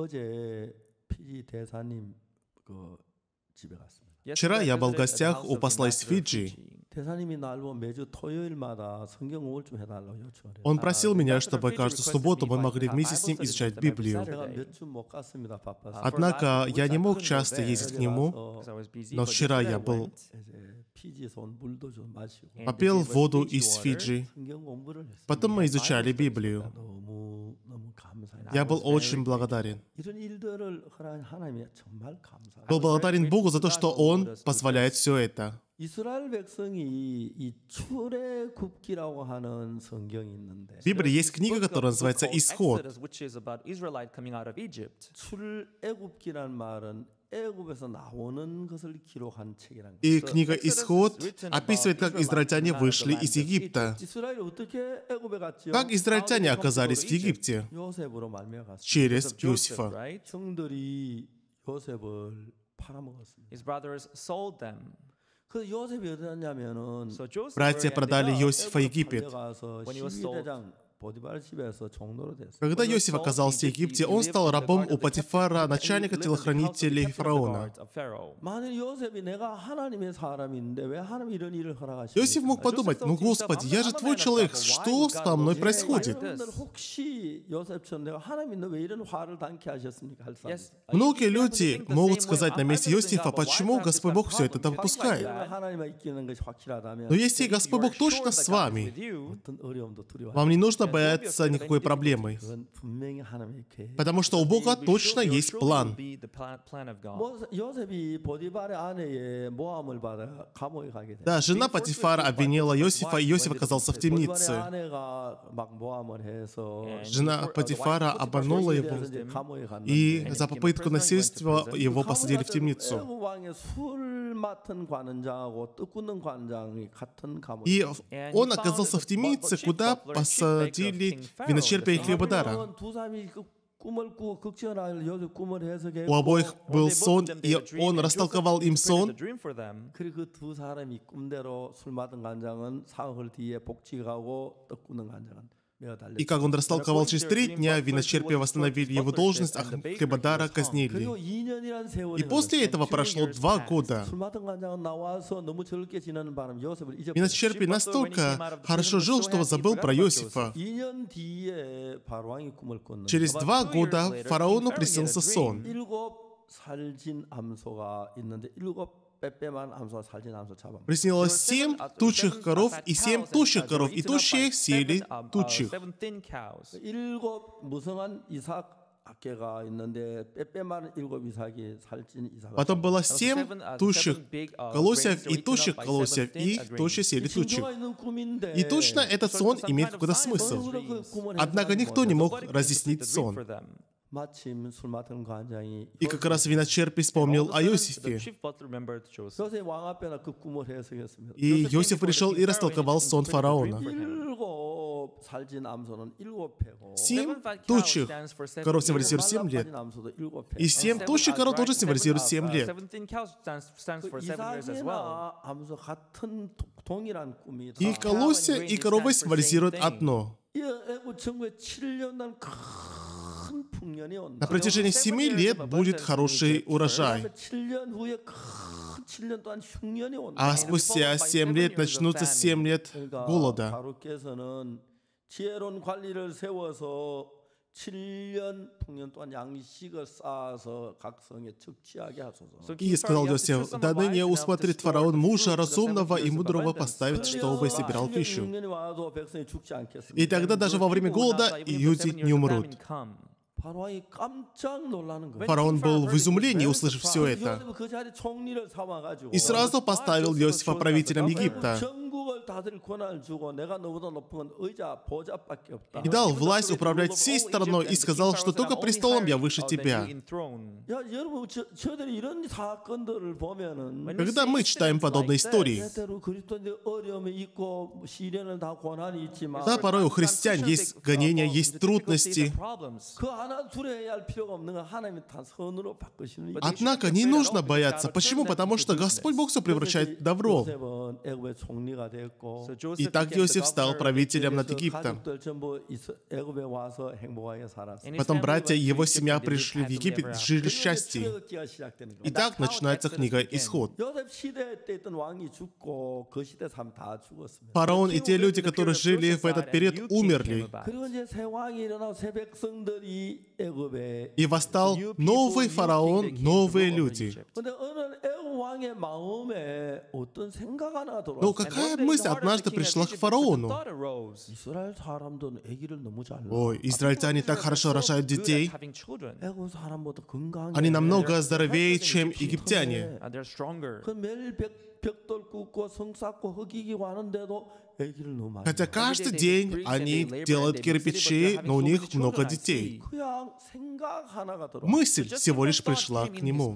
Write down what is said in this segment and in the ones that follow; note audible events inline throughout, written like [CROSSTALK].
어제 피지 대사님 그 집에 갔습니다. Вчера я был в гостях у посла из Фиджи. Он просил меня, чтобы каждую субботу мы могли вместе с ним изучать Библию. Однако я не мог часто ездить к нему, но вчера я был... Попил воду из Фиджи. Потом мы изучали Библию. Я был очень благодарен. Был благодарен Богу за то, что Он он позволяет все это. 이스라엘 백성이 이 출애굽기라고 하는 성경이 있는데. Библии есть книга, которая называется Исход. 출애굽기란 말은 И книга «Исход» описывает, как израильтяне вышли из Египта. Как израильтяне оказались в Египте? Через Юсифа. 팔아먹었습니다. His brothers sold them. 그 요셉이 어디 갔냐면은 Братья продали Иосифа Египет. When he was sold, когда Иосиф оказался в Египте, он стал рабом у Патифара, начальника телохранителей фараона. Иосиф мог подумать, ну Господи, я же твой человек, что со мной происходит? Многие люди могут сказать на месте Иосифа, почему Господь Бог все это допускает. Но если Господь Бог точно с вами, вам не нужно бояться никакой проблемы. Потому что у Бога точно есть план. Да, жена Патифара обвинила Иосифа, и Иосиф оказался в темнице. Жена Патифара обманула его, и за попытку насильства его посадили в темницу. И он оказался в темнице, куда посадили усилий в и хлебодара. У обоих был сон, и он растолковал им сон. И как он растолковал, через три дня виночерпия восстановили его должность, а Хлебодара казнили. И после этого прошло два года. Виночерпий настолько хорошо жил, что забыл про Иосифа. Через два года фараону приснился сон. Приснилось семь тучих коров и семь тощих коров, и тощие сели тучих. Потом было семь тущих колосьев и тощих колосьев, и тощие сели тучи. И точно этот сон имеет какой-то смысл. Однако никто не мог разъяснить сон. И как раз виночерпий вспомнил о Иосифе. И Иосиф пришел и растолковал сон фараона. Семь тучек коров символизирует семь лет. И семь тучек коров тоже символизирует семь uh, лет. И колосья и коровы символизируют одно. На протяжении семи лет будет хороший урожай. А спустя семь лет начнутся семь лет голода. И сказал Иосиф, «Да ныне усмотрит фараон мужа разумного и мудрого поставит, чтобы собирал пищу». И тогда даже во время голода люди не умрут. Фараон был в изумлении, услышав все это, и сразу поставил Иосифа правителем Египта и дал власть управлять всей страной и сказал, что только престолом я выше тебя. Когда мы читаем подобные истории, да, порой у христиан есть гонения, есть трудности, Однако не нужно бояться. Почему? Потому что Господь Бог все превращает в добро. И так Иосиф стал правителем над Египтом. Потом братья и его семья пришли в Египет, жили в счастье. И так начинается книга «Исход». Фараон и те люди, которые жили в этот период, умерли. И восстал новый фараон, новые люди. Но ну, какая мысль однажды пришла к фараону? Ой, израильтяне так хорошо рожают детей. Они намного здоровее, чем египтяне. Хотя каждый день они делают кирпичи, но у них много детей. Мысль всего лишь пришла к нему.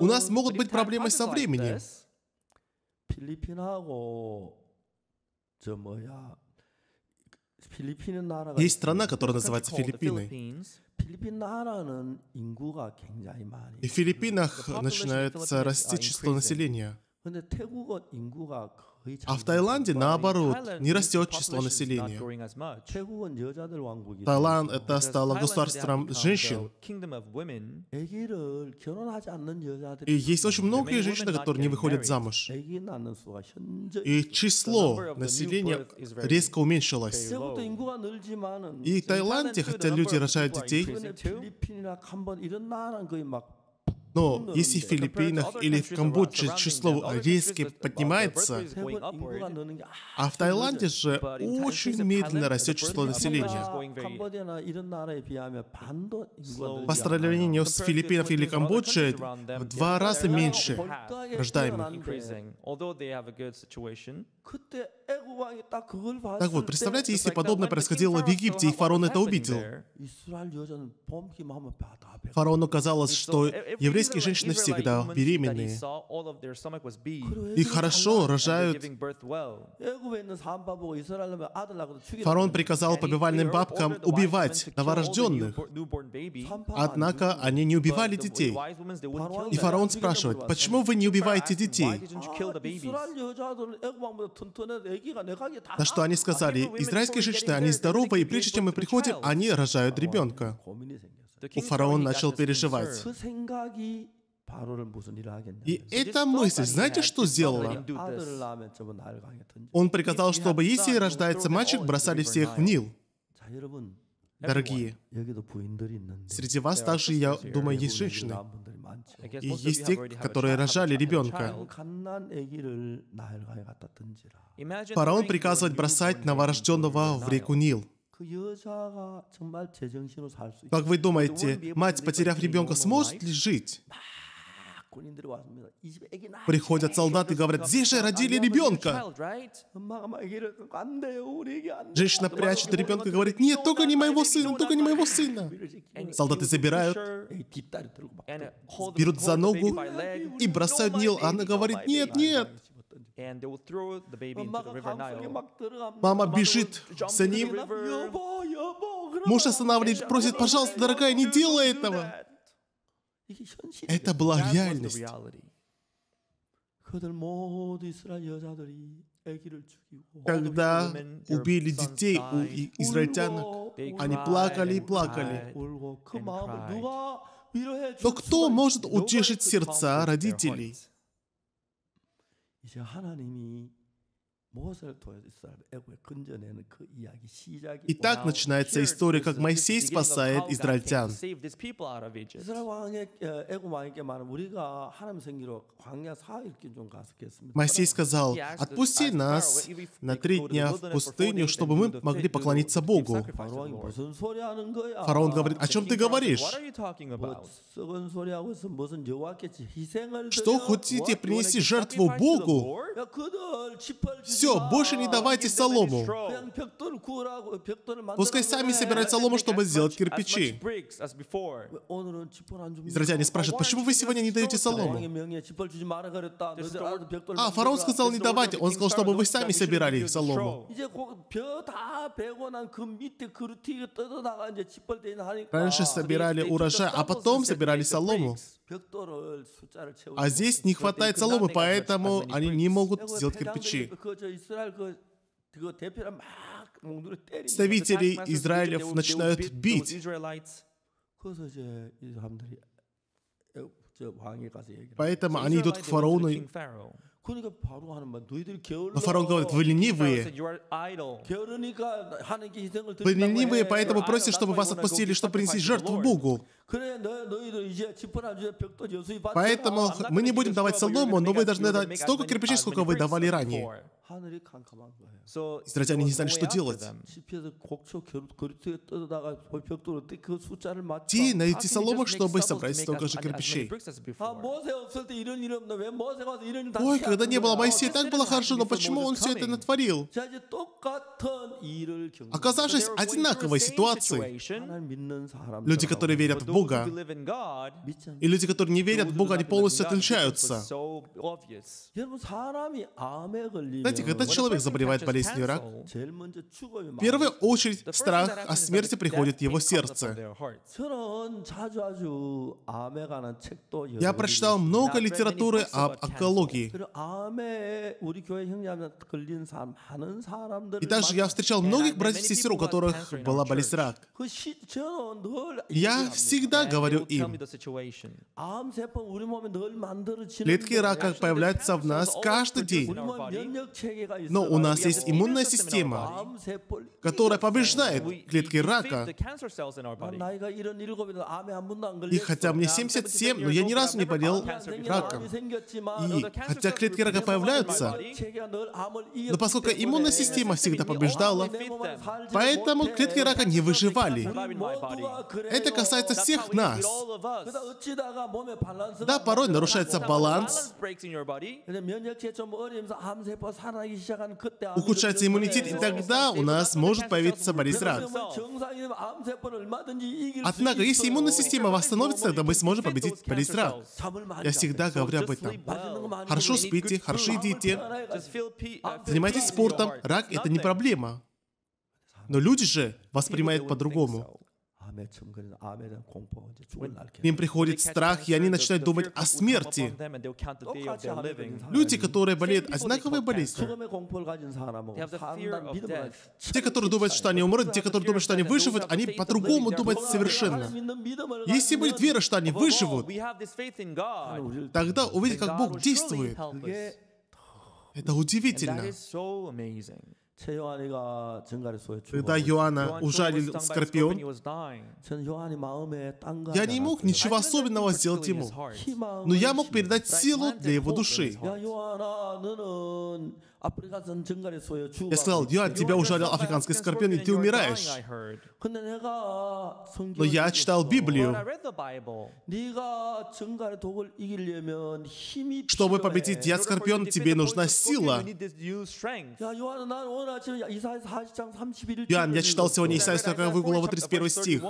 У нас могут быть проблемы со временем. Есть страна, которая называется Филиппины. И в Филиппинах начинается расти число населения. А в Таиланде, наоборот, не растет число населения. Таиланд — это стало государством женщин. И есть очень много женщин, которые не выходят замуж. И число населения резко уменьшилось. И в Таиланде, хотя люди рожают детей, но ну, если в Филиппинах или в Камбодже число резко поднимается, а в Таиланде же очень медленно растет число населения. По сравнению с Филиппинов или Камбоджи, в два раза меньше рождаемых. Так вот, представляете, если подобное происходило в Египте, и фараон это увидел. Фараону казалось, что еврейские женщины всегда беременные. И хорошо рожают. Фараон приказал побивальным бабкам убивать новорожденных. Однако они не убивали детей. И фараон спрашивает, почему вы не убиваете детей? На что они сказали, израильские женщины, они здоровы, и прежде чем мы приходим, они рожают ребенка. У фараон начал переживать. И эта мысль, знаете, что сделала? Он приказал, чтобы если рождается мальчик, бросали всех в Нил. Дорогие, среди вас также, я думаю, есть женщины. И есть те, которые рожали ребенка. Фараон приказывает бросать новорожденного в реку Нил. Как вы думаете, мать, потеряв ребенка, сможет ли жить? Приходят солдаты и говорят, здесь же родили ребенка. Женщина прячет ребенка и говорит, нет, только не моего сына, только не моего сына. Солдаты забирают, берут за ногу и бросают Нил. Она говорит, нет, нет. Мама бежит за ним. Муж останавливает, просит, пожалуйста, дорогая, не делай этого. Это была реальность. Когда убили детей у израильтян, они плакали и плакали. Но кто может утешить сердца родителей? Итак, начинается история, как Моисей спасает израильтян. Моисей сказал, отпусти нас на три дня в пустыню, чтобы мы могли поклониться Богу. Фараон говорит, о чем ты говоришь? Что хотите принести жертву Богу? Все, больше не давайте солому. Пускай сами собирают солому, чтобы сделать кирпичи. Израильтяне спрашивают, почему вы сегодня не даете солому? А, фараон сказал не давать, он сказал, чтобы вы сами собирали солому. Раньше собирали урожай, а потом собирали солому. А здесь не хватает соломы, поэтому они не могут сделать кирпичи. Ставители Израилев начинают бить. Э, э, поэтому они идут к фараону но фараон говорит, вы ленивые. Вы ленивые, поэтому просите, чтобы вас отпустили, чтобы принести жертву Богу. Поэтому мы не будем давать солому, но вы должны дать столько кирпичей, сколько вы давали ранее. So, Израильтяне не знали, что делать. Ти, найти соломок, чтобы собрать столько же кирпичей. Ой, когда не было Моисея, так было хорошо, но почему он все это натворил? Оказавшись одинаковой ситуации, люди, которые верят в Бога, и люди, которые не верят в Бога, они полностью отличаются. Знаете, ведь когда человек заболевает болезнью рак, в первую очередь страх о смерти приходит в его сердце. Я прочитал много литературы об онкологии. И также я встречал многих братьев и сестер, у которых была болезнь рак. Я всегда говорю им, клетки рака появляются в нас каждый день. Но у нас есть иммунная система, которая побеждает клетки рака. И хотя мне 77, но я ни разу не болел раком. И хотя клетки рака появляются, но поскольку иммунная система всегда побеждала, поэтому клетки рака не выживали. Это касается всех нас. Да, порой нарушается баланс, ухудшается иммунитет, и тогда у нас может появиться болезнь рак. Однако, если иммунная система восстановится, тогда мы сможем победить болезнь рак. Я всегда говорю об этом. Хорошо спите, хорошо едите, занимайтесь спортом. Рак — это не проблема. Но люди же воспринимают по-другому. Им приходит страх, и они начинают думать о смерти. Люди, которые болеют одинаковой болезнью, те, которые думают, что они умрут, те, которые думают, что они выживут, они по-другому думают совершенно. Если будет вера, что они выживут, тогда увидеть, как Бог действует. Это удивительно. Когда Иоанна ужалил скорпион, я не мог ничего особенного сделать ему, но я мог передать силу для его души. Я сказал, я тебя ужалил африканский скорпион, и ты умираешь. Но я читал Библию. Чтобы победить я скорпион, тебе нужна сила. Иоанн, я читал сегодня Исайя 40 глава 31 стих.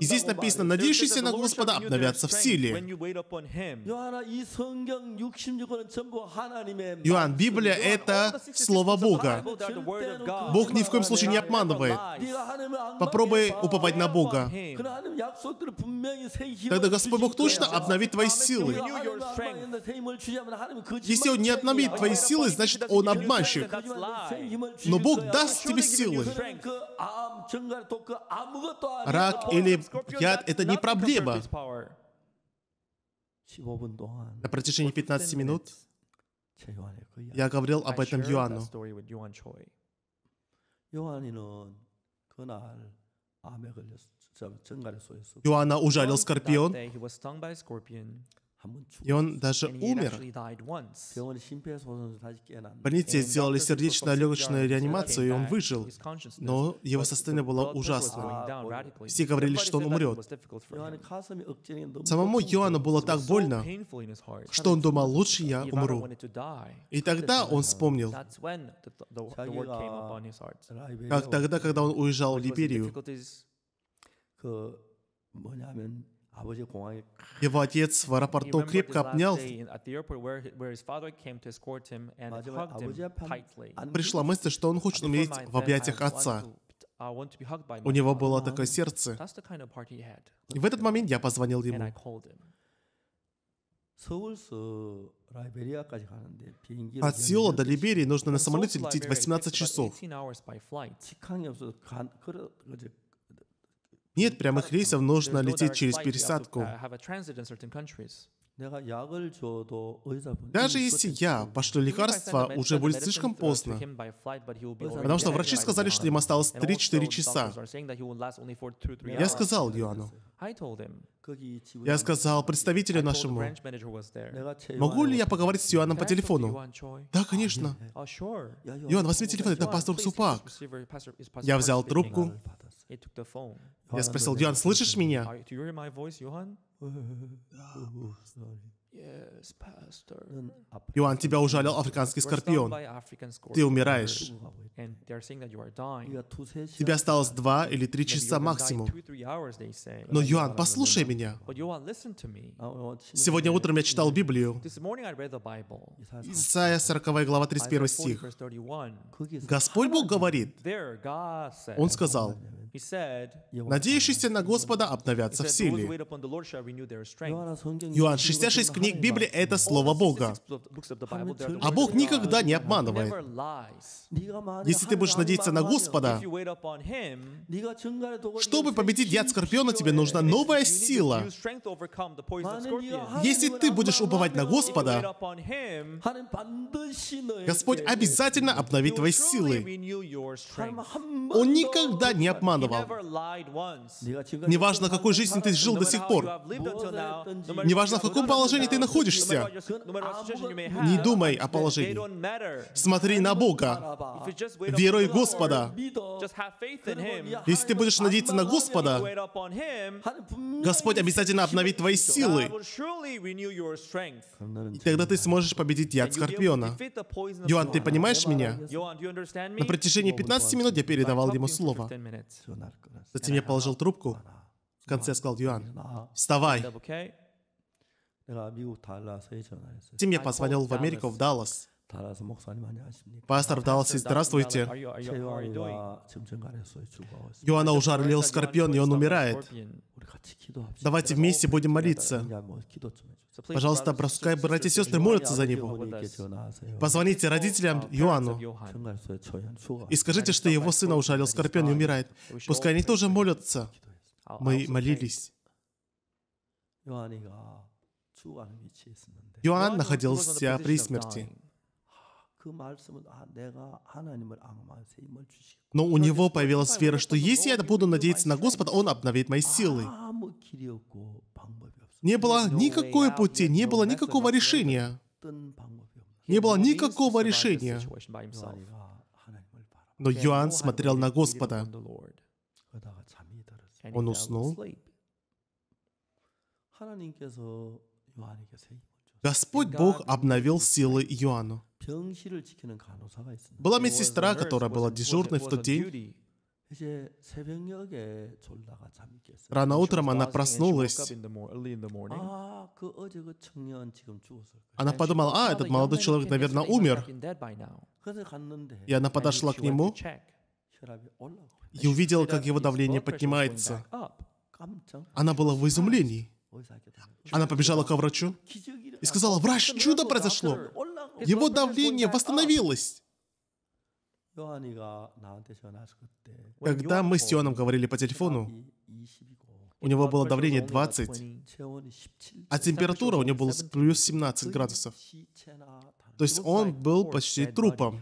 И здесь написано, надеющиеся на Господа обновятся в силе. Иоанн, Библия — это Слово Бога. Бог ни в коем случае не обманывает. Попробуй уповать на Бога. Тогда Господь Бог точно обновит твои силы. Если Он не обновит твои силы, значит, Он обманщик. Но Бог даст тебе силы. Рак или яд — это не проблема. На протяжении 15 минут я говорил об этом Иоанну. 요한이는 그날 ужалил скорпион. И он даже умер. Больнице сделали сердечно-легочную реанимацию, и он выжил. Но его состояние было ужасным. Все говорили, что он умрет. Самому Иоанну было так больно, что он думал, лучше я умру. И тогда он вспомнил, как тогда, когда он уезжал в Либерию, его отец в аэропорту крепко обнял. Пришла мысль, что он хочет умереть в объятиях отца. У него было такое сердце. И в этот момент я позвонил ему. От Сеула до Либерии нужно на самолете лететь 18 часов. Нет прямых рейсов, нужно лететь через пересадку. Даже если я пошлю лекарства, уже будет слишком поздно. Потому что врачи сказали, что им осталось 3-4 часа. Я сказал Юану. Я сказал представителю нашему. Могу ли я поговорить с Юаном по телефону? Да, конечно. Юан, возьми телефон, это пастор Супак. Я взял трубку. Я спросил, Йоан, слышишь меня? [LAUGHS] А Иоанн, тебя ужалил африканский скорпион. Ты умираешь. Тебе осталось два или три часа максимум. Но, Иоанн, послушай меня. А, Сегодня утром я читал Библию. Исайя 40 глава 31 стих. Господь Бог говорит. Он сказал, «Надеющиеся на Господа обновятся в силе». Иоанн 66, книг Библии — это Слово Бога. А Бог никогда не обманывает. Если ты будешь надеяться на Господа, чтобы победить яд Скорпиона, тебе нужна новая сила. Если ты будешь уповать на Господа, Господь обязательно обновит твои силы. Он никогда не обманывал. Неважно, какой жизнью ты жил до сих пор. Неважно, в каком положении ты находишься. Не думай о положении. Смотри на Бога. Верой Господа. Если ты будешь надеяться на Господа, Господь обязательно обновит твои силы. И тогда ты сможешь победить яд скорпиона. Йоанн, ты понимаешь меня? На протяжении 15 минут я передавал ему слово. Затем я положил трубку. В конце сказал, Йоанн, вставай. Тим я позвонил в Америку, в Даллас. Пастор в Далласе, здравствуйте. Иоанна ужарил скорпион, и он умирает. Давайте вместе будем молиться. Пожалуйста, пускай братья и сестры молятся за него. Позвоните uh, родителям Иоанну и скажите, что его сына ужалил скорпион и умирает. Пускай они тоже молятся. Мы молились. Иоанн находился при смерти. Но у него появилась вера, что если я буду надеяться на Господа, Он обновит мои силы. Не было никакой пути, не было никакого решения. Не было никакого решения. Но Иоанн смотрел на Господа. Он уснул. Господь Бог обновил силы Иоанну. Была медсестра, которая была дежурной в тот день. Рано утром она проснулась. Она подумала, а, этот молодой человек, наверное, умер. И она подошла к нему и увидела, как его давление поднимается. Она была в изумлении. Она побежала к врачу и сказала, «Врач, чудо произошло! Его давление восстановилось!» Когда мы с Сионом говорили по телефону, у него было давление 20, а температура у него была плюс 17 градусов. То есть он был почти трупом.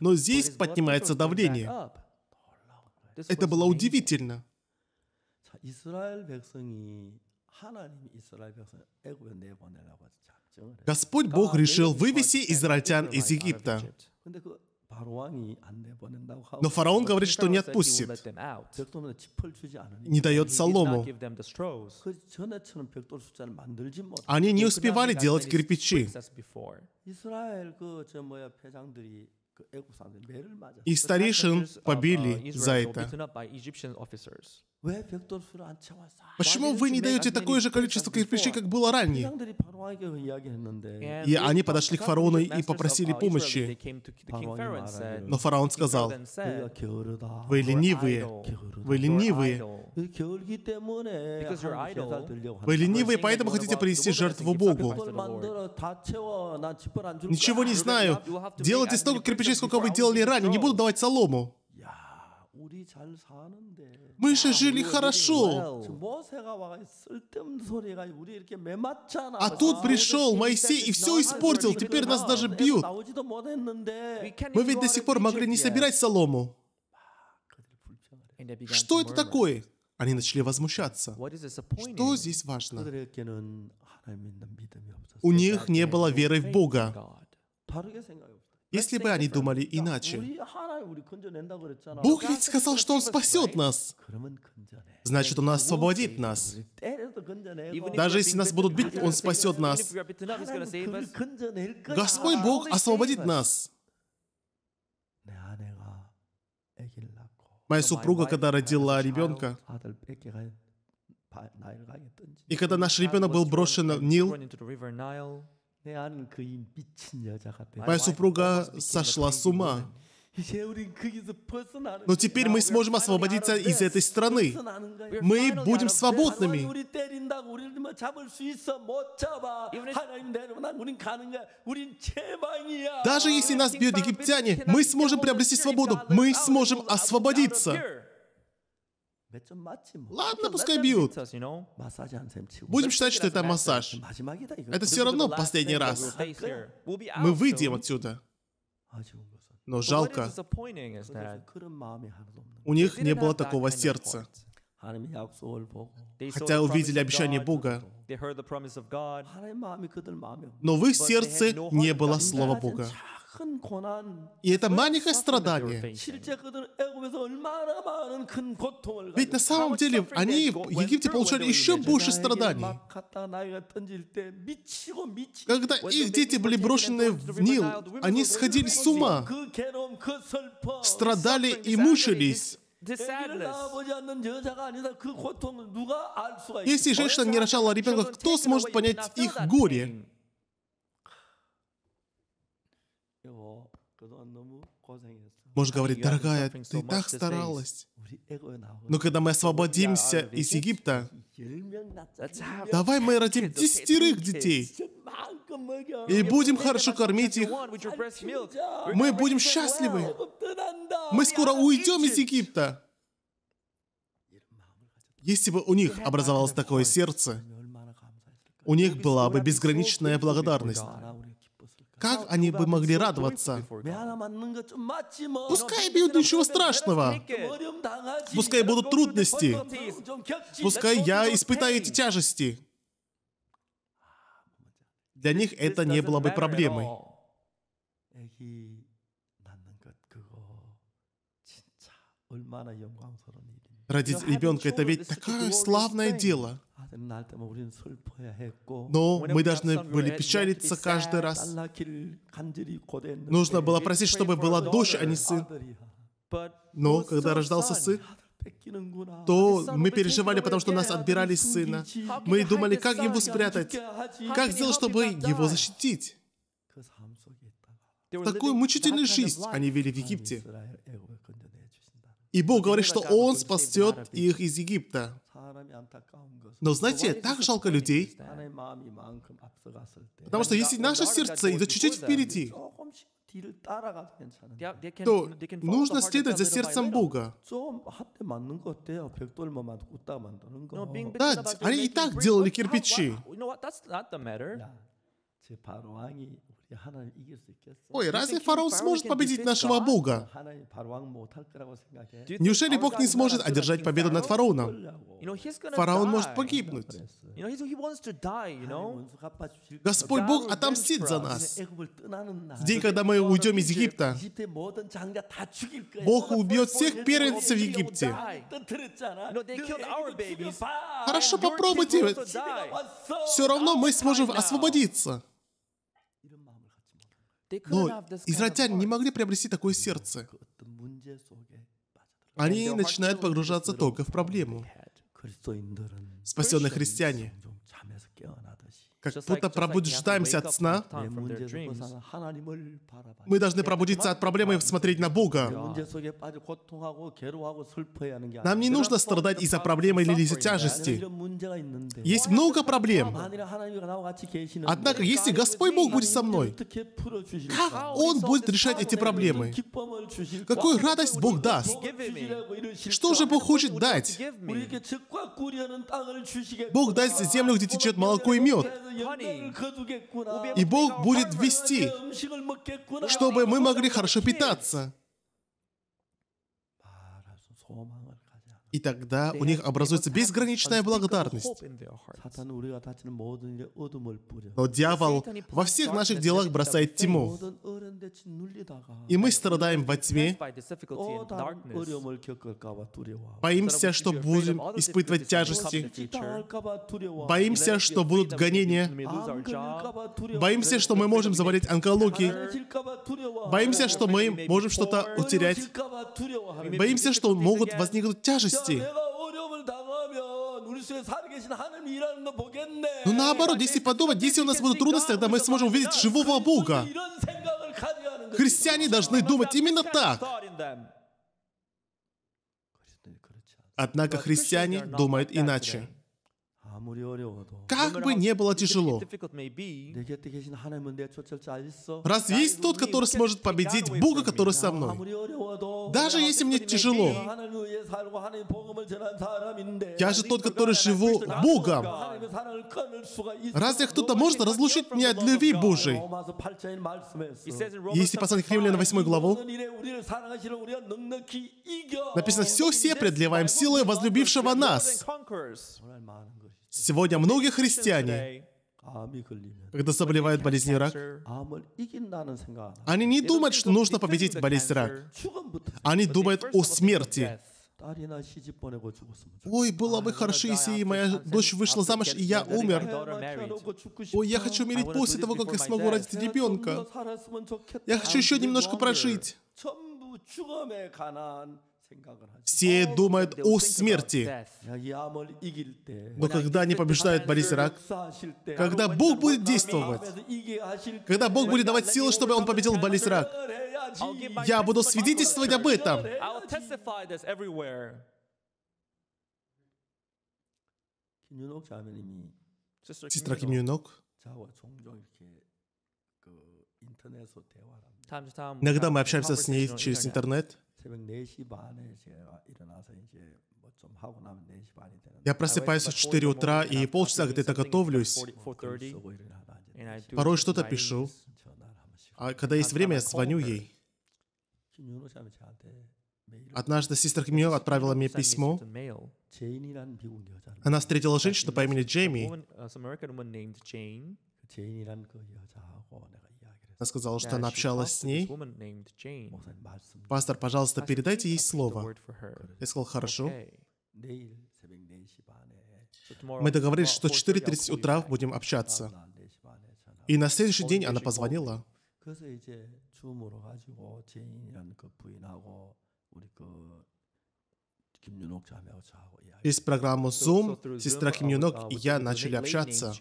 Но здесь поднимается давление. Это было удивительно. Господь Бог решил вывести израильтян из Египта. Но фараон говорит, что не отпустит, не дает солому. Они не успевали делать кирпичи. И старейшин побили за это. Почему вы не даете такое же количество кирпичей, как было ранее? И они подошли к фараону и попросили помощи. Но фараон сказал, вы ленивые, вы ленивые. Вы ленивые, поэтому хотите принести жертву Богу. Типа Ничего не знаю. Делайте столько кирпичей, сколько вы делали ранее. Не буду давать солому. Мы же жили хорошо. А тут пришел Моисей и все испортил, теперь нас даже бьют. Мы ведь до сих пор могли не собирать солому. Что это такое? Они начали возмущаться. Что здесь важно? У них не было веры в Бога. Если бы они думали иначе. Бог ведь сказал, что Он спасет нас. Значит, Он освободит нас. Даже если нас будут бить, Он спасет нас. Господь Бог освободит нас. Моя супруга, когда родила ребенка, и когда наш ребенок был брошен в Нил, Моя супруга сошла с ума. Но теперь мы сможем освободиться из этой страны. Мы будем свободными. Даже если нас бьют египтяне, мы сможем приобрести свободу. Мы сможем освободиться. Ладно, пускай бьют. Будем считать, что это массаж. Это все равно последний раз. Мы выйдем отсюда. А но жалко, у них не было такого сердца. Хотя увидели обещание Бога, но в их сердце не было слова Бога. И это маленькое страдание. Ведь на самом деле они в Египте получали еще больше страданий. Когда их дети были брошены в Нил, они сходили с ума, страдали и мучились. Если женщина не рожала ребенка, кто сможет понять их горе? Можешь говорить, дорогая, ты так старалась. Но когда мы освободимся из Египта, давай мы родим десятерых детей и будем хорошо кормить их. Мы будем счастливы. Мы скоро уйдем из Египта. Если бы у них образовалось такое сердце, у них была бы безграничная благодарность. Как они бы могли радоваться? Пускай бьют, ничего страшного. Пускай будут трудности. Пускай я испытаю эти тяжести. Для них это не было бы проблемой. Родить ребенка — это ведь такое славное дело. Но мы должны были печалиться каждый раз. Нужно было просить, чтобы была дочь, а не сын. Но когда рождался сын, то мы переживали, потому что нас отбирали сына. Мы думали, как его спрятать, как сделать, чтобы его защитить. Такую мучительную жизнь они вели в Египте. И Бог говорит, что Он спасет их из Египта. Но знаете, так жалко людей, потому что если наше сердце идет чуть-чуть впереди, то нужно следовать за сердцем Бога. А да, они и так делали кирпичи. Ой, разве фараон сможет победить нашего Бога? Неужели Бог не сможет одержать победу над фараоном? Фараон может погибнуть. Господь Бог отомстит за нас. В день, когда мы уйдем из Египта, Бог убьет всех первенцев в Египте. Хорошо, попробуйте. Все равно мы сможем освободиться. Но израильтяне не могли приобрести такое сердце. Они начинают погружаться только в проблему. Спасенные христиане как будто пробуждаемся от сна, мы должны пробудиться от проблемы и смотреть на Бога. Нам не нужно страдать из-за проблемы или из-за тяжести. Есть много проблем. Однако, если Господь Бог будет со мной, как Он будет решать эти проблемы? Какую радость Бог даст? Что же Бог хочет дать? Бог даст землю, где течет молоко и мед. И Бог будет вести, чтобы а мы могли хорошо питаться. И тогда у них образуется безграничная благодарность. Но дьявол во всех наших делах бросает тьму. И мы страдаем во тьме, боимся, что будем испытывать тяжести, боимся, что будут гонения, боимся, что мы можем заболеть онкологией, боимся, что мы можем что-то утерять, боимся, что могут возникнуть тяжести, трудности. Но наоборот, если подумать, если у нас будут трудности, тогда мы сможем увидеть живого Бога. Христиане должны думать именно так. Однако христиане думают иначе. Как бы не было тяжело. раз есть тот, который сможет победить Бога, который со мной? Даже если мне тяжело. Я же тот, который живу Богом. Разве кто-то может разлучить меня от любви Божией? Если послание к Римлянам 8 главу, написано, «Все все преодолеваем силой возлюбившего нас». Сегодня многие христиане, когда заболевают болезнью рак, они не думают, что нужно победить болезнь рак. Они думают о смерти. Ой, было бы хорошо, если моя дочь вышла замуж, и я умер. Ой, я хочу умереть после того, как я смогу родить ребенка. Я хочу еще немножко прожить. Все думают о смерти. Но когда они побеждают болезнь рак, когда Бог будет действовать, когда Бог будет давать силы, чтобы он победил болезнь рак, я буду свидетельствовать об этом. Сестра Ким Юнок Иногда мы общаемся с ней через интернет. 새벽 4시 반에 제가 일어나서 이제 뭐 하고 나면 4시 반이 되는데 Я просыпаюсь в 4 утра и полчаса где-то готовлюсь. Порой что-то пишу. А когда есть время, я звоню ей. Однажды сестра Кимьё отправила мне письмо. Она встретила женщину по имени Джейми. Uh, она сказала, что она общалась с ней. «Пастор, пожалуйста, передайте ей слово». Я сказал, «Хорошо». Мы договорились, что в 4.30 утра будем общаться. И на следующий день она позвонила. из программы Zoom, сестра Ким Юнок и я начали общаться.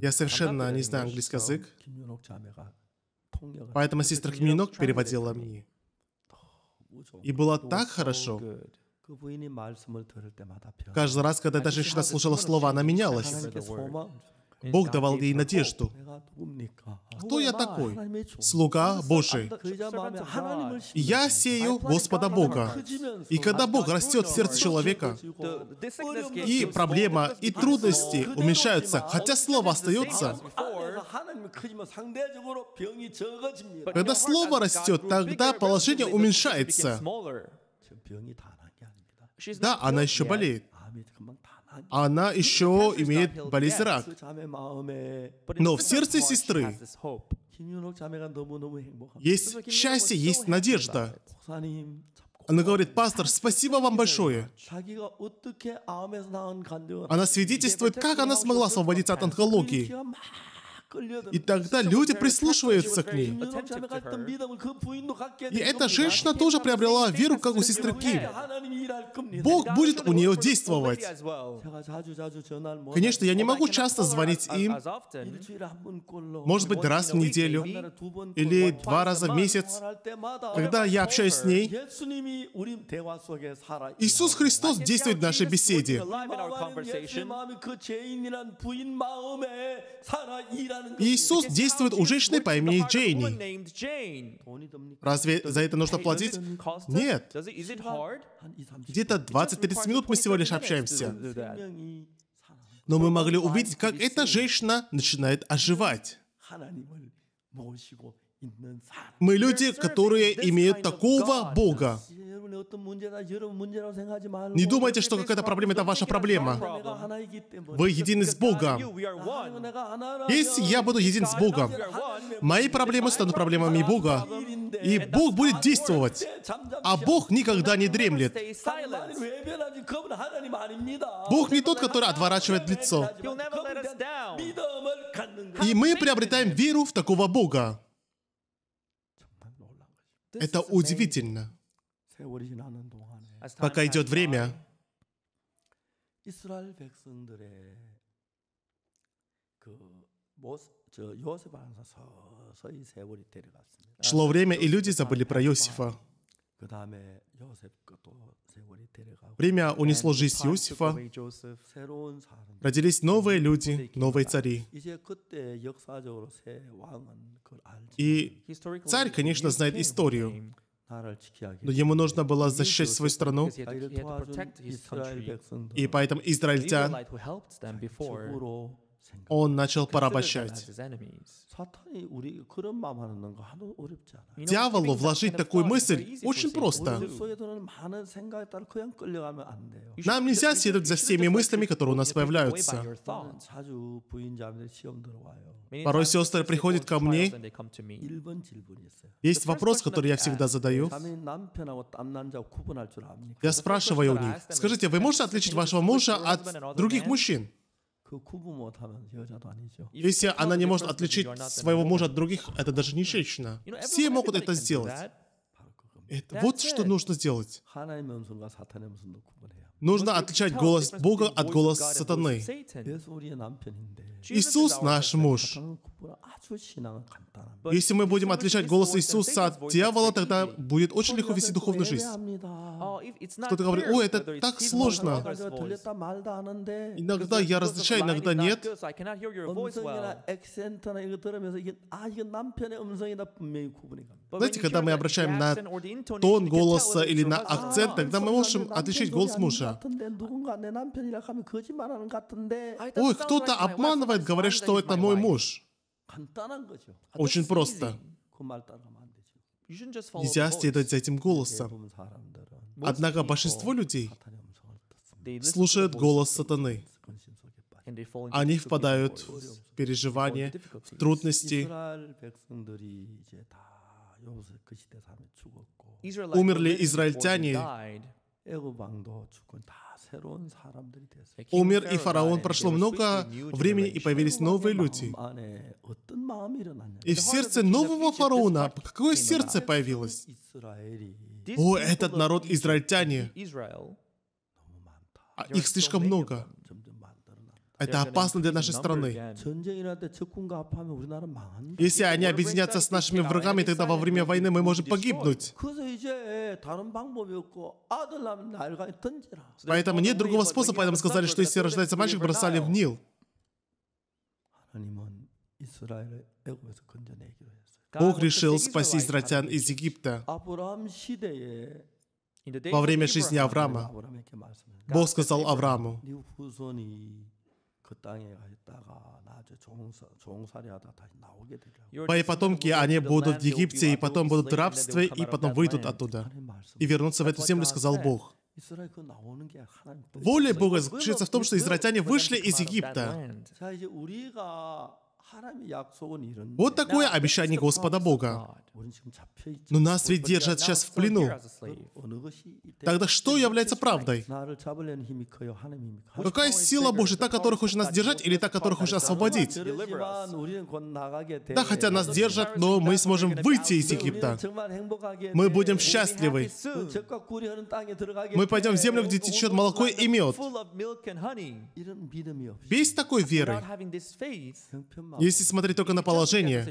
Я совершенно не знаю английский язык, поэтому сестра Ким Юнок переводила мне. И было так хорошо. Каждый раз, когда эта женщина слушала слова, она менялась. Бог давал ей надежду. Кто я такой? Слуга Божий. Я сею Господа Бога. И когда Бог растет в сердце человека, и проблема, и трудности уменьшаются, хотя слово остается, когда слово растет, тогда положение уменьшается. Да, она еще болеет она еще имеет болезнь рак. Но в сердце сестры есть счастье, есть надежда. Она говорит, пастор, спасибо вам большое. Она свидетельствует, как она смогла освободиться от онкологии. И тогда люди прислушиваются к ней. И эта женщина тоже приобрела веру, как у сестры Ким. Бог будет у нее действовать. Конечно, я не могу часто звонить им, может быть, раз в неделю или два раза в месяц, когда я общаюсь с ней. Иисус Христос действует в нашей беседе. Иисус действует у женщины по имени Джейни. Разве за это нужно платить? Нет. Где-то 20-30 минут мы всего лишь общаемся. Но мы могли увидеть, как эта женщина начинает оживать. Мы люди, которые имеют такого Бога. Не думайте, что какая-то проблема — это ваша проблема. Вы едины с Богом. Если я буду един с Богом, мои проблемы станут проблемами Бога, и Бог будет действовать. А Бог никогда не дремлет. Бог не тот, который отворачивает лицо. И мы приобретаем веру в такого Бога. Это удивительно. Пока идет время, шло время, и люди забыли про Иосифа. Время унесло жизнь Иосифа. Родились новые люди, новые цари. И царь, конечно, знает историю. Но ему нужно было защитить свою страну, и поэтому израильтян он начал порабощать. Дьяволу вложить такую мысль очень просто. Нам нельзя следовать за всеми мыслями, которые у нас появляются. Порой сестры приходят ко мне. Есть вопрос, который я всегда задаю. Я спрашиваю у них, скажите, вы можете отличить вашего мужа от других мужчин? Если она не может отличить своего мужа от других, это даже не женщина. Все могут это сделать. Это, вот что нужно сделать. Нужно отличать голос Бога от голоса сатаны. Иисус наш муж. Если мы будем отличать голос Иисуса от дьявола, тогда будет очень легко вести духовную жизнь. Кто-то говорит, "О, это так сложно. Иногда я различаю, иногда нет. Знаете, когда мы обращаем на тон голоса или на акцент, тогда мы можем отличить голос мужа. Ну, а Ой, кто-то обманывает, говорит, что это мой муж. Очень просто. Нельзя следовать за этим голосом. Однако большинство людей слушают голос сатаны. Они впадают в переживания, в трудности. Умерли израильтяне, Умер и фараон, прошло много времени, и появились новые люди. И в сердце нового фараона, какое сердце появилось? О, этот народ израильтяне. А их слишком много. Это опасно для нашей страны. Если они объединятся с нашими врагами, тогда во время войны мы можем погибнуть. Поэтому нет другого способа, поэтому сказали, что если рождается мальчик, бросали в Нил. Бог решил спасти израильтян из Египта. Во время жизни Авраама Бог сказал Аврааму, 그 땅에 있다가 나중에 종사, 종사하다 다시 나오게 되라고. Мои потомки, они будут в Египте, и потом будут в рабстве, и потом выйдут оттуда. И вернутся в эту землю, сказал Бог. Воля Бога заключается в том, что израильтяне вышли из Египта. Вот такое обещание Господа Бога. Но нас ведь держат сейчас в плену. Тогда что является правдой? Какая сила Божья, та, которая хочет нас держать, или та, которая хочет освободить? Да, хотя нас держат, но мы сможем выйти из Египта. Мы будем счастливы. Мы пойдем в землю, где течет молоко и мед. Без такой веры если смотреть только на положение,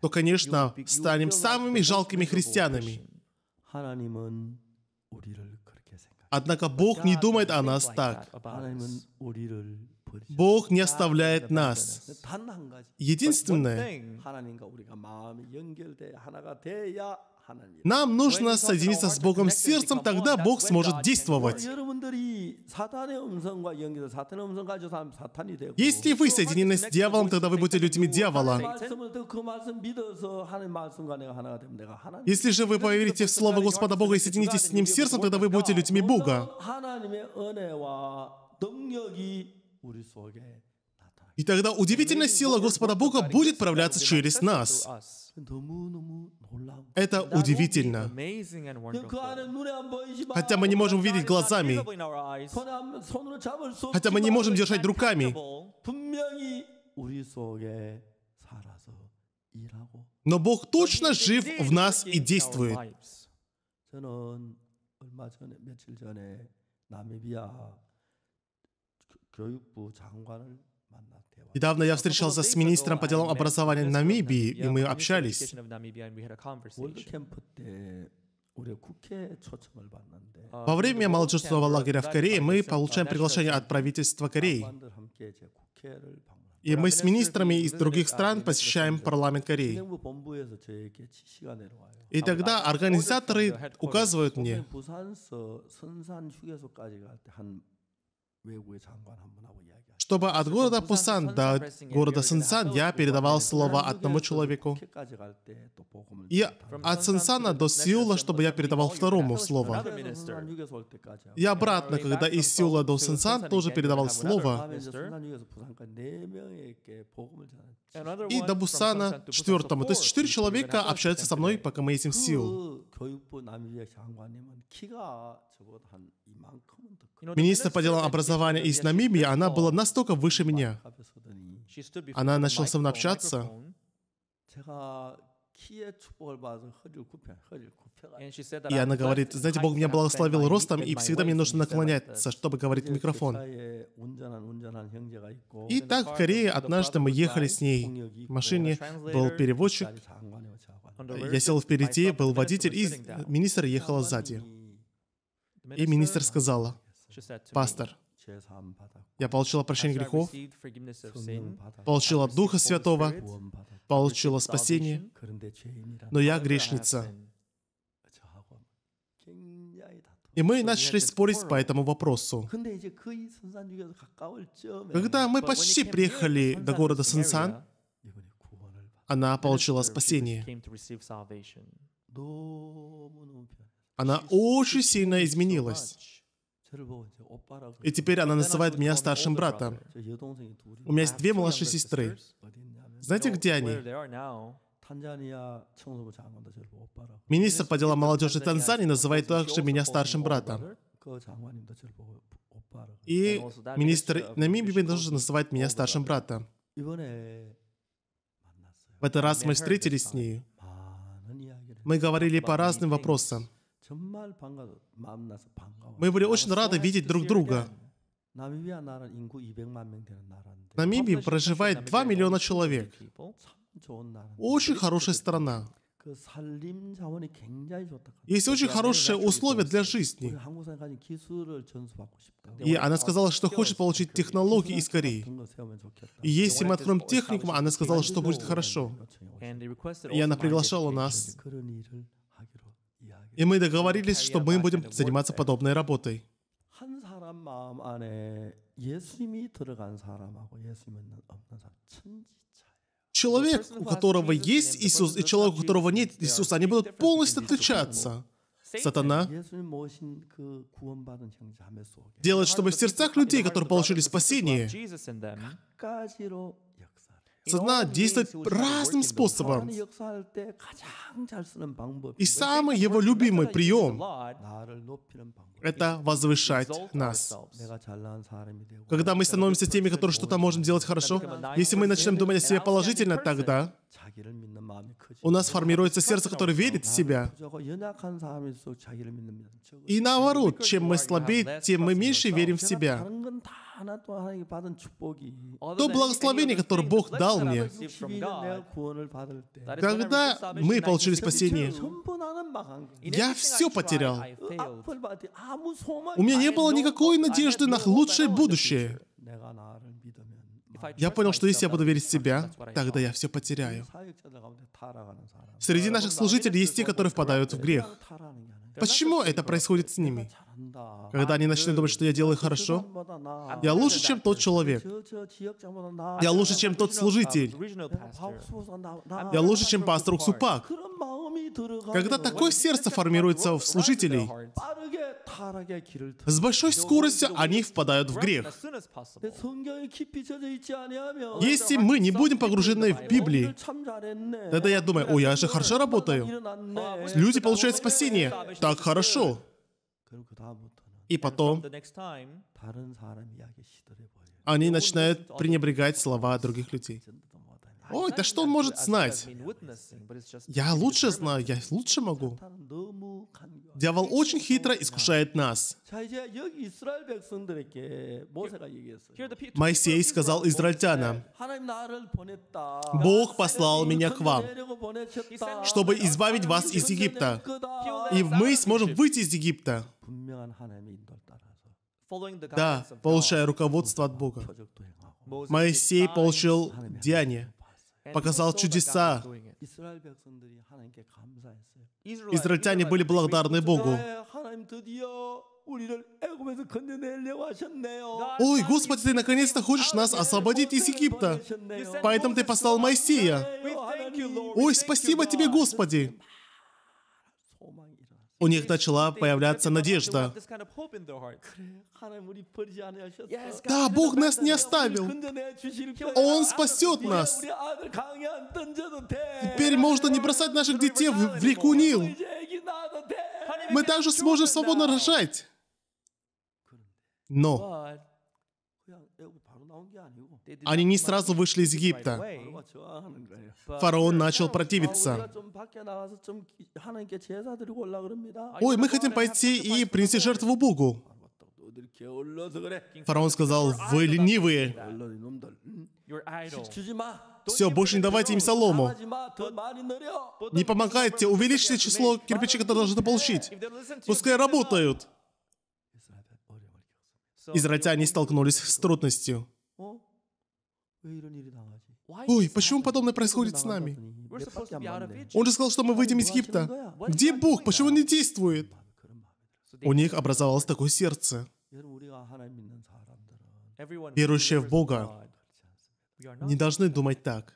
то, конечно, станем самыми жалкими христианами. Однако Бог не думает о нас так. Бог не оставляет нас. Единственное, нам нужно соединиться с Богом сердцем, тогда Бог сможет действовать. Если вы соединены с дьяволом, тогда вы будете людьми дьявола. Если же вы поверите в Слово Господа Бога и соединитесь с Ним сердцем, тогда вы будете людьми Бога. И тогда удивительная сила Господа Бога будет проявляться через нас. Это удивительно. Хотя мы не можем видеть глазами, хотя мы не можем держать руками, но Бог точно жив в нас и действует. 교육부 Недавно я встречался с министром по делам образования Намибии, и мы общались. Во время молодежного лагеря в Корее мы получаем приглашение от правительства Кореи. И мы с министрами из других стран посещаем парламент Кореи. И тогда организаторы указывают мне, чтобы от города Пусан до города Сенсан я передавал слово одному человеку. И от Сенсана до Сеула, чтобы я передавал второму слово. И обратно, когда из Сеула до Синсан, тоже передавал слово. И до Бусана четвертому. То есть четыре человека общаются со мной, пока мы едем в Сеул. Министр по делам образования из Намибии, она была настолько выше меня. Она начала со мной общаться. И она говорит, знаете, Бог меня благословил ростом, и всегда мне нужно наклоняться, чтобы говорить в микрофон. И так в Корее однажды мы ехали с ней в машине, был переводчик, я сел впереди, был водитель, и министр ехала сзади. И министр сказала, пастор. Я получила прощение грехов, получила Духа Святого, получила спасение, но я грешница. И мы начали спорить по этому вопросу. Когда мы почти приехали до города Сансан, она получила спасение. Она очень сильно изменилась. И теперь она называет меня старшим братом. У меня есть две младшие сестры. Знаете, где они? Министр по делам молодежи Танзании называет также меня старшим братом. И министр Намибии тоже называет меня старшим братом. В этот раз мы встретились с ней. Мы говорили по разным вопросам. Мы были очень рады видеть друг друга. В Намибии проживает 2 миллиона человек. Очень хорошая страна. Есть очень хорошие условия для жизни. И она сказала, что хочет получить технологии из Кореи. И если мы откроем технику, она сказала, что будет хорошо. И она приглашала нас и мы договорились, что мы будем заниматься подобной работой. Человек, у которого есть Иисус, и человек, у которого нет Иисуса, они будут полностью отличаться. Сатана делает, чтобы в сердцах людей, которые получили спасение, Сознание действует разным способом. И самый его любимый прием — это возвышать нас. Когда мы становимся теми, которые что-то можем делать хорошо, если мы начнем думать о себе положительно, тогда у нас формируется сердце, которое верит в себя. И наоборот, чем мы слабее, тем мы меньше верим в себя то благословение, которое Бог дал мне, когда мы получили спасение, я все потерял. У меня не было никакой надежды на лучшее будущее. Я понял, что если я буду верить в себя, тогда я все потеряю. Среди наших служителей есть те, которые впадают в грех. Почему это происходит с ними? Когда они начнут думать, что я делаю хорошо, я лучше, чем тот человек. Я лучше, чем тот служитель. Я лучше, чем пастор Супак. Когда такое сердце формируется у служителей, с большой скоростью они впадают в грех. Если мы не будем погружены в Библию, тогда я думаю, о, я же хорошо работаю. Люди получают спасение. Так хорошо. И потом они начинают пренебрегать слова других людей. Ой, да что он может знать? Я лучше знаю, я лучше могу. Дьявол очень хитро искушает нас. Моисей сказал израильтянам, Бог послал меня к вам, чтобы избавить вас из Египта, и мы сможем выйти из Египта. Да, получая руководство от Бога. Моисей получил деяние, показал чудеса. Израильтяне были благодарны Богу. Ой, Господи, ты наконец-то хочешь нас освободить из Египта. Поэтому ты послал Моисея. Ой, спасибо тебе, Господи у них начала появляться надежда. Да, Бог нас не оставил. Он спасет нас. Теперь можно не бросать наших детей в, в реку Нил. Мы также сможем свободно рожать. Но они не сразу вышли из Египта. Фараон начал противиться. «Ой, мы хотим пойти и принести жертву Богу». Фараон сказал, «Вы ленивые! Все, больше не давайте им солому. Не помогайте, увеличьте число кирпичей, которые должны получить. Пускай работают». Израильтяне столкнулись с трудностью. Ой, почему подобное происходит с нами? Он же сказал, что мы выйдем из Египта. Где Бог? Почему он не действует? У них образовалось такое сердце. Верующие в Бога не должны думать так.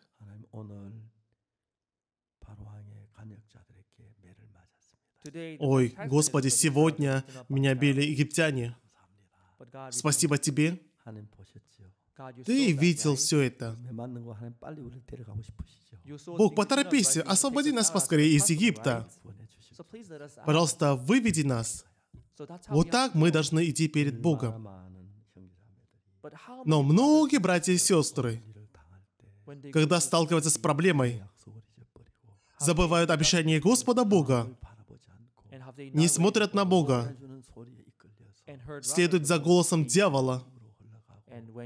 Ой, Господи, сегодня меня били египтяне. Спасибо Тебе. Ты видел все это. Бог, поторопись, освободи нас поскорее из Египта. Пожалуйста, выведи нас. Вот так мы должны идти перед Богом. Но многие братья и сестры, когда сталкиваются с проблемой, забывают обещание Господа Бога, не смотрят на Бога, следуют за голосом дьявола –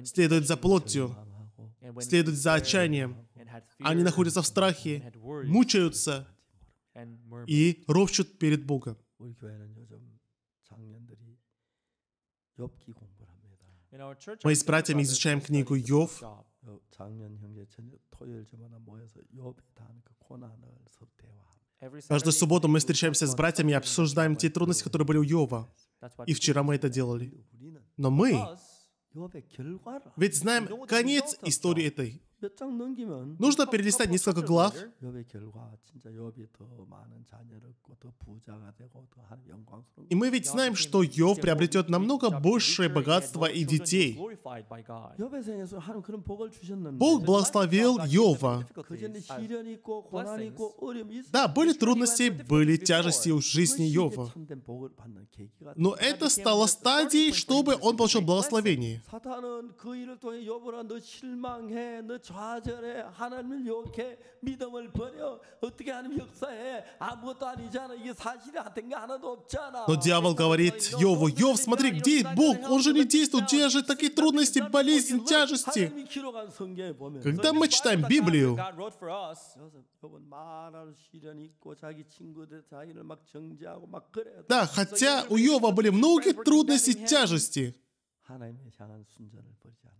следуют за плотью, следуют за отчаянием. Они находятся в страхе, мучаются и ропщут перед Богом. Мы с братьями изучаем книгу Йов. Каждую субботу мы встречаемся с братьями и обсуждаем те трудности, которые были у Йова. И вчера мы это делали. Но мы ведь знаем конец истории этой. Нужно перелистать несколько глав. И мы ведь знаем, что Йов приобретет намного большее богатства и детей. Бог благословил Йова. Да, были трудности, были тяжести у жизни Йова. Но это стало стадией, чтобы он получил благословение. 좌절해 하나님을 욕해 믿음을 버려 어떻게 하나님 역사해 아무것도 아니잖아 이게 사실이 된게 하나도 없잖아 Но дьявол говорит Йову Йов смотри где Бог он же не действует где же такие трудности болезни, тяжести Когда мы читаем Библию да, хотя у Йова были многие трудности, тяжести.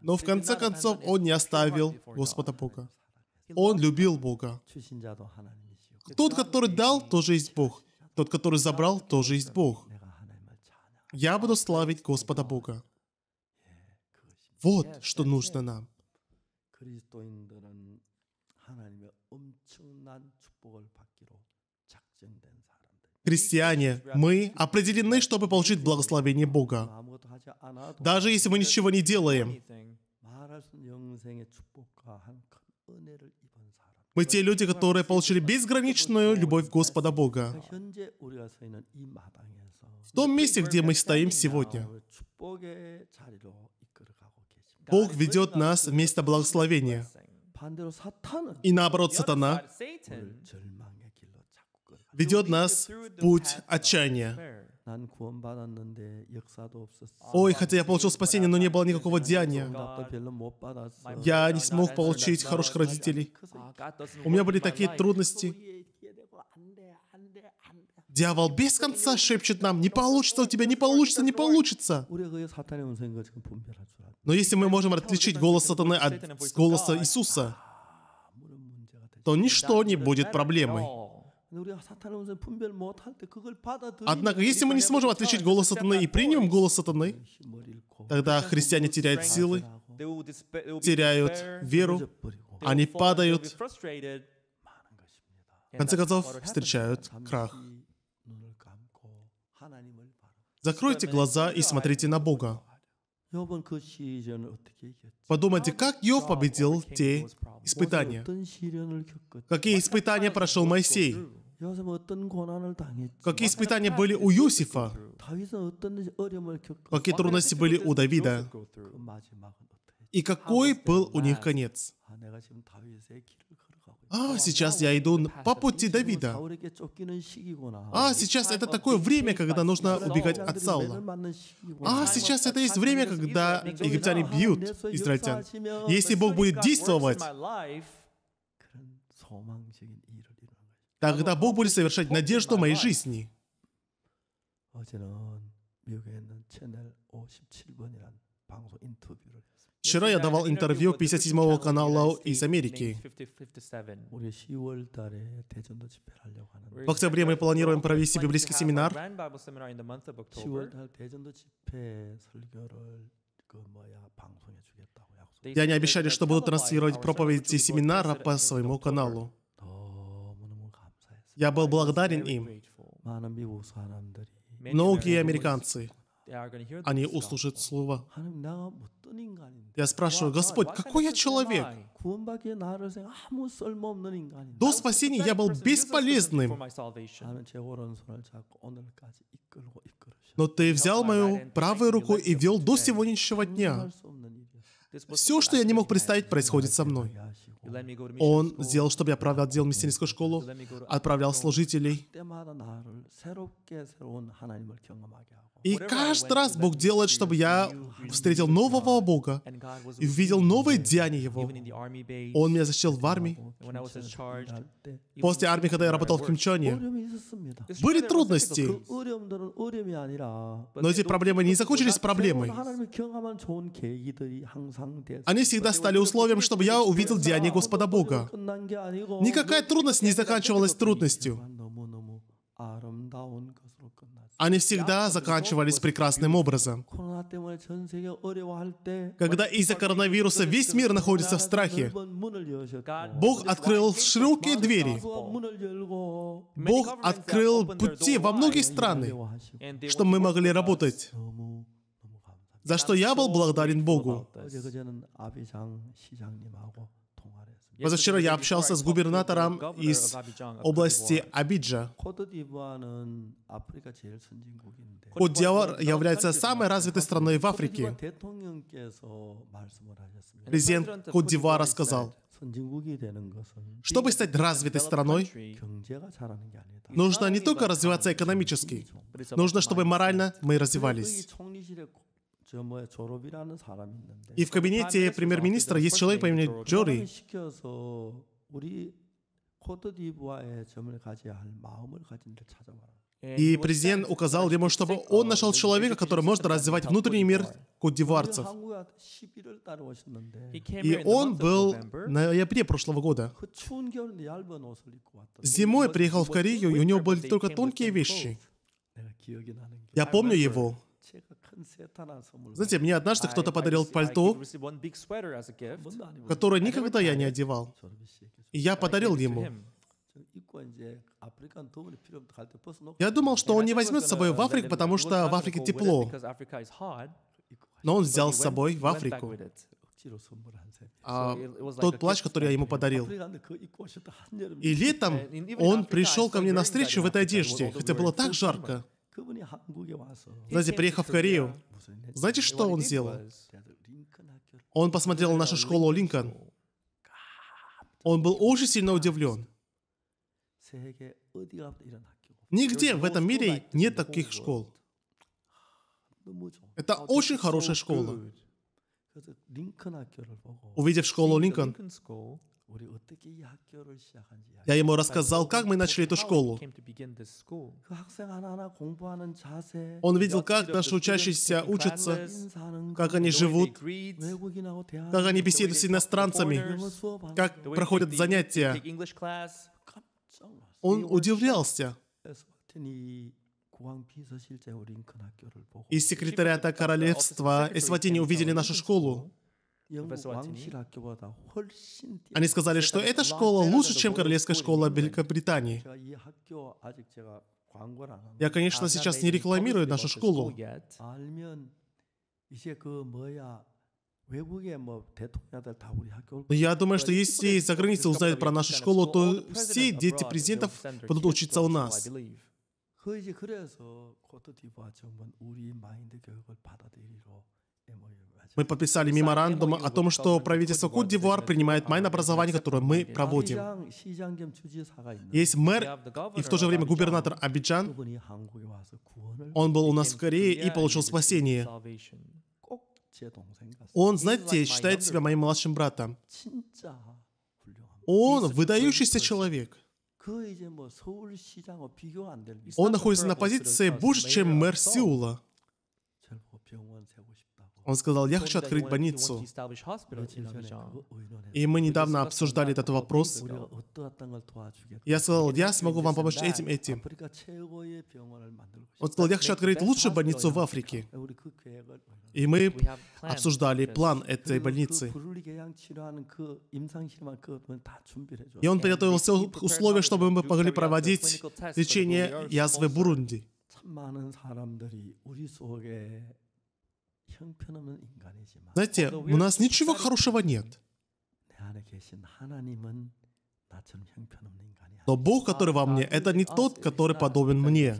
Но в конце концов он не оставил Господа Бога. Он любил Бога. Тот, который дал, тоже есть Бог. Тот, который забрал, тоже есть Бог. Я буду славить Господа Бога. Вот что нужно нам. Христиане, мы определены, чтобы получить благословение Бога. Даже если мы ничего не делаем, мы те люди, которые получили безграничную любовь Господа Бога. В том месте, где мы стоим сегодня, Бог ведет нас в место благословения. И наоборот, сатана ведет нас в путь отчаяния. Ой, хотя я получил спасение, но не было никакого деяния. Я не смог получить хороших родителей. У меня были такие трудности. Дьявол без конца шепчет нам, не получится у тебя, не получится, не получится. Но если мы можем отличить голос сатаны от голоса Иисуса, то ничто не будет проблемой. «А Однако, если мы не сможем отличить голос сатаны и примем голос сатаны, тогда христиане теряют силы, теряют веру, они падают, в конце концов, встречают крах. Закройте глаза и смотрите на Бога. Подумайте, как Йов победил те испытания? Какие испытания прошел Моисей? Какие испытания были у Юсифа? Какие трудности были у Давида? И какой был у них конец? А, сейчас я иду по пути Давида. А, сейчас это такое время, когда нужно убегать от Саула. А, сейчас это есть время, когда египтяне бьют израильтян. Если Бог будет действовать, Тогда Бог будет совершать надежду моей жизни. Вчера я давал интервью 57-го канала из Америки. В октябре мы планируем провести библейский семинар. И они обещали, что будут транслировать проповеди семинара по своему каналу. Я был благодарен им. Многие американцы, они услышат слово. Я спрашиваю, Господь, какой я человек? До спасения я был бесполезным. Но ты взял мою правую руку и вел до сегодняшнего дня. Все, что я не мог представить, происходит со мной. Он сделал, чтобы я правил проводил миссионерскую школу, отправлял служителей. И каждый раз Бог делает, чтобы я встретил нового Бога и увидел новые деяния Его. Он меня защитил в армии. После армии, когда я работал в Кимчоне, были трудности. Но эти проблемы не закончились проблемой. Они всегда стали условием, чтобы я увидел деяния Господа Бога. Никакая трудность не заканчивалась трудностью они всегда заканчивались прекрасным образом. Когда из-за коронавируса весь мир находится в страхе, Бог открыл широкие двери. Бог открыл пути во многие страны, чтобы мы могли работать за что я был благодарен Богу. Позавчера я общался с губернатором из области Абиджа. кот является самой развитой страной в Африке. Президент Кот-Дивуара сказал, чтобы стать развитой страной, нужно не только развиваться экономически, нужно, чтобы морально мы развивались. И в кабинете премьер-министра есть человек по имени Джори. И президент указал ему, чтобы он нашел человека, который может развивать внутренний мир кодиварцев. И он был в ноябре прошлого года. Зимой приехал в Корею, и у него были только тонкие вещи. Я помню его. Знаете, мне однажды кто-то подарил пальто, которое никогда я не одевал. И я подарил ему. Я думал, что он не возьмет с собой в Африку, потому что в Африке тепло. Но он взял с собой в Африку. А тот плащ, который я ему подарил. И летом он пришел ко мне на встречу в этой одежде, хотя было так жарко. Знаете, приехав в Корею, знаете, что он сделал? Он посмотрел нашу школу Линкольн. Он был очень сильно удивлен. Нигде в этом мире нет таких школ. Это очень хорошая школа. Увидев школу Линкольн, я ему рассказал, как мы начали эту школу. Он видел, как наши учащиеся учатся, как они живут, как они беседуют с иностранцами, как проходят занятия. Он удивлялся. Из секретариата королевства Эсватини увидели нашу школу. А, Они сказали, что эта школа лучше, чем королевская школа Великобритании. Я, конечно, сейчас не рекламирую нашу школу. Но ну, я думаю, что если за границей узнают про нашу школу, то все дети президентов будут учиться у нас. 그래서 мы подписали меморандум о том, что правительство Кудивуар принимает а майн образование, которое мы проводим. Есть мэр и в то же время губернатор Абиджан. Он был у нас в Корее и получил спасение. Он, знаете, считает себя моим младшим братом. Он выдающийся человек. Он находится на позиции больше, чем мэр Сеула. Он сказал, я хочу открыть больницу. Э, и мы недавно обсуждали этот вопрос. Я сказал, я смогу вам помочь этим, этим. Он сказал, я хочу открыть лучшую больницу в Африке. И мы обсуждали план этой больницы. И он приготовил все условия, чтобы мы могли проводить лечение язвы Бурунди. Знаете, у нас ничего хорошего нет. Но Бог, который во мне, это не тот, который подобен мне.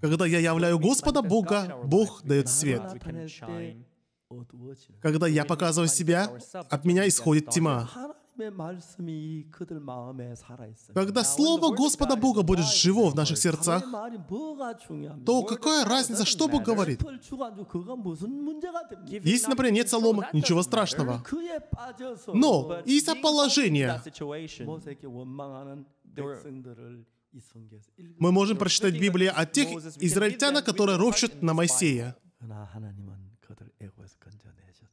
Когда я являю Господа Бога, Бог дает свет. Когда я показываю себя, от меня исходит тьма. Когда Слово Господа Бога будет живо в наших сердцах, то какая разница, что Бог говорит? Если, например, нет соломы, ничего страшного. Но из-за положения мы можем прочитать Библию о тех израильтянах, которые ропщут на Моисея.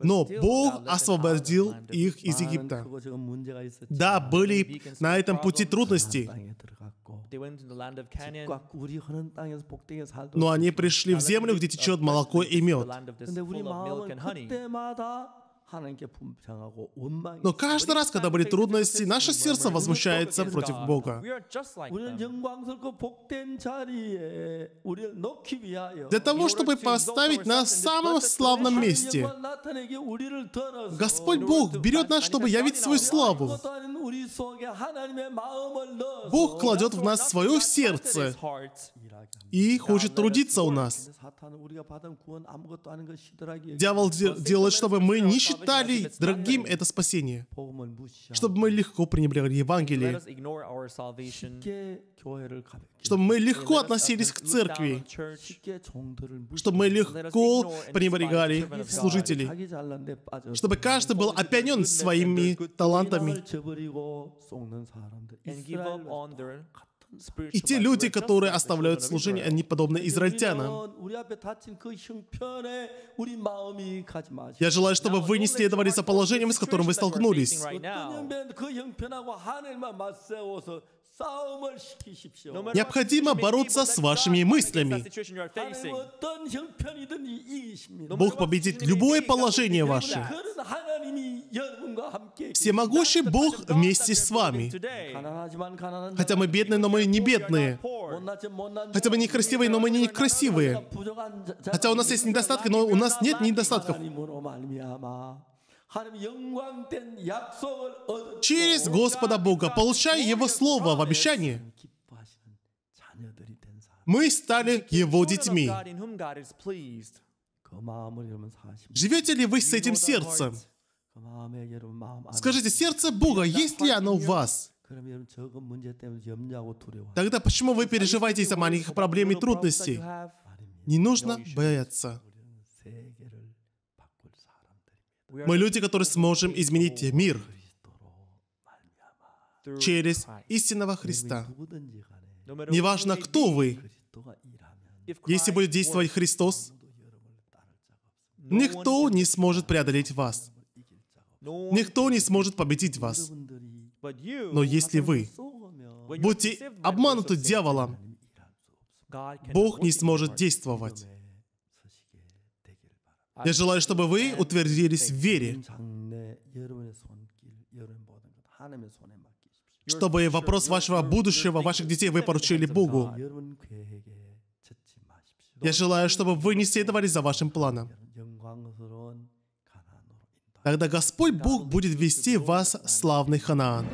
Но Бог освободил их из Египта. Да, были на этом пути трудности. Типа, Но они пришли в землю, где течет молоко и мед. Но каждый раз, когда были трудности, наше сердце возмущается против Бога. Для того, чтобы поставить нас в самом славном месте, Господь Бог берет нас, чтобы явить свою славу. Бог кладет в нас свое сердце и хочет трудиться у нас. Дьявол делает, чтобы мы не считали дорогим это спасение, чтобы мы легко пренебрегали Евангелие, чтобы мы легко относились к церкви, чтобы мы легко пренебрегали служителей, чтобы каждый был опьянен своими талантами. И те люди, которые оставляют служение, они подобны израильтянам. Я желаю, чтобы вы не следовали за положением, с которым вы столкнулись. Необходимо бороться с вашими мыслями. Бог победит любое положение ваше. Всемогущий Бог вместе с вами. Хотя мы бедные, но мы не бедные. Хотя мы некрасивые, но мы не некрасивые. Хотя у нас есть недостатки, но у нас нет недостатков через Господа Бога, получая Его Слово в обещании, мы стали Его детьми. Живете ли вы с этим сердцем? Скажите, сердце Бога, есть ли оно у вас? Тогда почему вы переживаете из-за маленьких проблем и трудностей? Не нужно бояться. Мы люди, которые сможем изменить мир через истинного Христа. Неважно, кто вы, если будет действовать Христос, никто не сможет преодолеть вас. Никто не сможет победить вас. Но если вы будете обмануты дьяволом, Бог не сможет действовать. Я желаю, чтобы вы утвердились в вере, чтобы вопрос вашего будущего, ваших детей вы поручили Богу. Я желаю, чтобы вы не следовали за вашим планом. Тогда Господь Бог будет вести вас славный Ханаан.